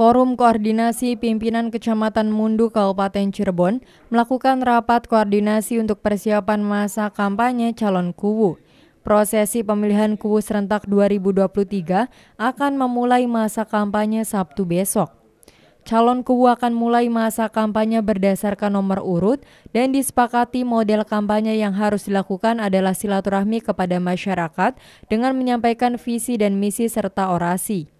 Forum Koordinasi Pimpinan Kecamatan Mundu Kabupaten Cirebon melakukan rapat koordinasi untuk persiapan masa kampanye calon kubu. Prosesi pemilihan kubu serentak 2023 akan memulai masa kampanye Sabtu besok. Calon kubu akan mulai masa kampanye berdasarkan nomor urut dan disepakati model kampanye yang harus dilakukan adalah silaturahmi kepada masyarakat dengan menyampaikan visi dan misi serta orasi.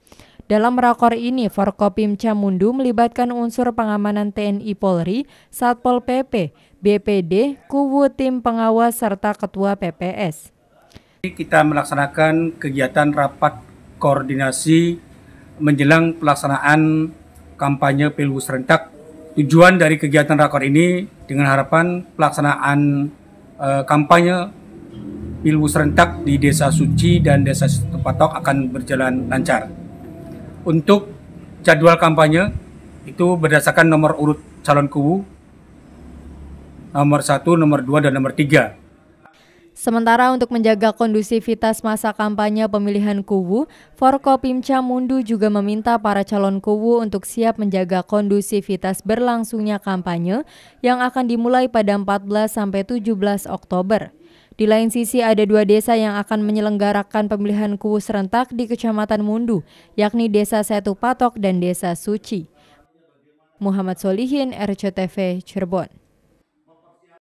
Dalam rakor ini, Forkopimca Mundu melibatkan unsur pengamanan TNI Polri, Satpol PP, BPD, Kubu Tim Pengawas, serta Ketua PPS. Kita melaksanakan kegiatan rapat koordinasi menjelang pelaksanaan kampanye Pilwu serentak. Tujuan dari kegiatan rakor ini dengan harapan pelaksanaan e, kampanye Pilwu serentak di Desa Suci dan Desa Tepatok akan berjalan lancar untuk jadwal kampanye itu berdasarkan nomor urut calon kubu nomor 1, nomor 2, dan nomor 3. Sementara untuk menjaga kondusivitas masa kampanye pemilihan kubu, Forkopimca Mundu juga meminta para calon kubu untuk siap menjaga kondusivitas berlangsungnya kampanye yang akan dimulai pada 14 sampai 17 Oktober. Di lain sisi ada dua desa yang akan menyelenggarakan pemilihan kuwu serentak di Kecamatan Mundu, yakni Desa Setu Patok dan Desa Suci. Muhammad Solihin, RCTV, Cirebon.